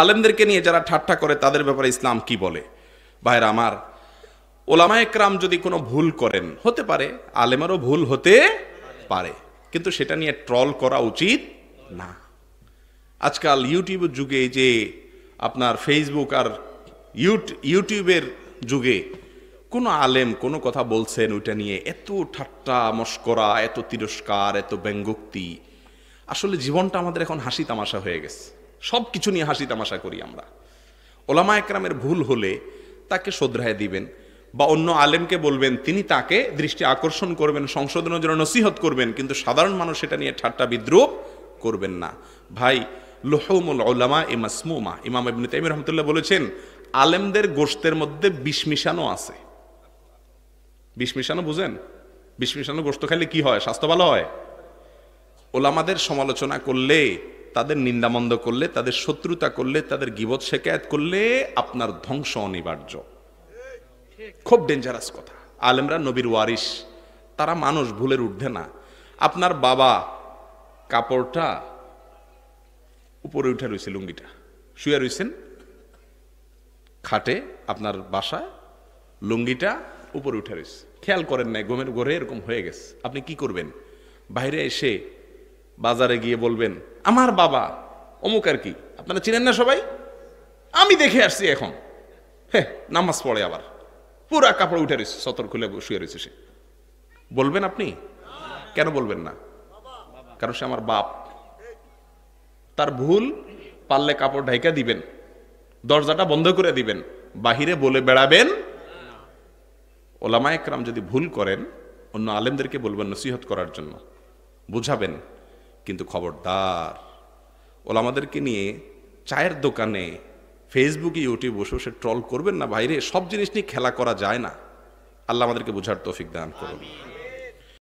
আলেমদেরকে নিয়ে যারা ঠাট্টা করে তাদের ব্যাপারে ইসলাম কি বলে ভাইর আমার ওলামা একরাম যদি কোনো ভুল করেন হতে পারে আলেমারও ভুল হতে পারে কিন্তু সেটা নিয়ে ট্রল করা উচিত না আজকাল ইউটিউব যুগে যে আপনার ফেসবুক আর ইউটিউবের যুগে কোনো আলেম কোনো কথা বলছেন ওইটা নিয়ে এত ঠাট্টা মস্করা এত তিরস্কার এত ব্যঙ্গোক্তি আসলে জীবনটা আমাদের এখন হাসি তামাশা হয়ে গেছে সব কিছু নিয়ে হাসি তামাশা করি আমরা ওলামা একরামের ভুল হলে তাকে শোধরায় দিবেন বা অন্য আলেমকে বলবেন তিনি তাকে দৃষ্টি আকর্ষণ করবেন সংশোধনের জন্য নসিহত করবেন কিন্তু সাধারণ মানুষ সেটা নিয়ে ঠাট্টা বিদ্রুপ করবেন না ভাই লোহমুল ওলামা এ ইমাম ইবনে তাইম রহমতুল্লাহ বলেছেন আলেমদের গোষ্ঠের মধ্যে বিষমিশানো আছে বিষমিশানো বুঝেন বিষমিশানো গোষ্ঠ খাইলে কি হয় স্বাস্থ্য ভালো হয় ওলামাদের সমালোচনা করলে তাদের নিন্দামন্দ করলে তাদের শত্রুতা করলে তাদের গিবত শেকায়ত করলে আপনার ধ্বংস অনিবার্য খুব ডেঞ্জারাস কথা আলেমরা নবীর ওয়ারিস তারা মানুষ ভুলের উঠবে না আপনার বাবা কাপড়টা উপরে উঠে রয়েছে লুঙ্গিটা শুয়ে রয়েছেন খাটে আপনার বাসায় লুঙ্গিটা উপরে উঠে রয়েছে খেয়াল করেন নাই গোমের ঘরে এরকম হয়ে গেছে আপনি কি করবেন বাইরে এসে বাজারে গিয়ে বলবেন আমার বাবা অমুক আর কি আপনারা চিনেন না সবাই আমি দেখে আসছি এখন হ্যাঁ নামাজ পড়ে আবার পুরা কাপড় উঠে রয়েছে সতর্ক হলে শুয়ে রয়েছে সে বলবেন আপনি কেন বলবেন না কারণ সে আমার বাপ তার ভুল পারলে কাপড় ঢাইকা দিবেন দরজাটা বন্ধ করে দিবেন বাহিরে বলে বেড়াবেন ওলামা একরাম যদি ভুল করেন অন্য আলেমদেরকে বলবেন নসিহত করার জন্য বুঝাবেন কিন্তু খবরদার ওলামাদেরকে নিয়ে চায়ের দোকানে ফেসবুকে ইউটিউব বসে বসে ট্রল করবেন না বাইরে সব জিনিস নিয়ে খেলা করা যায় না আল্লাহ আমাদেরকে বোঝার তৌফিক দান করুন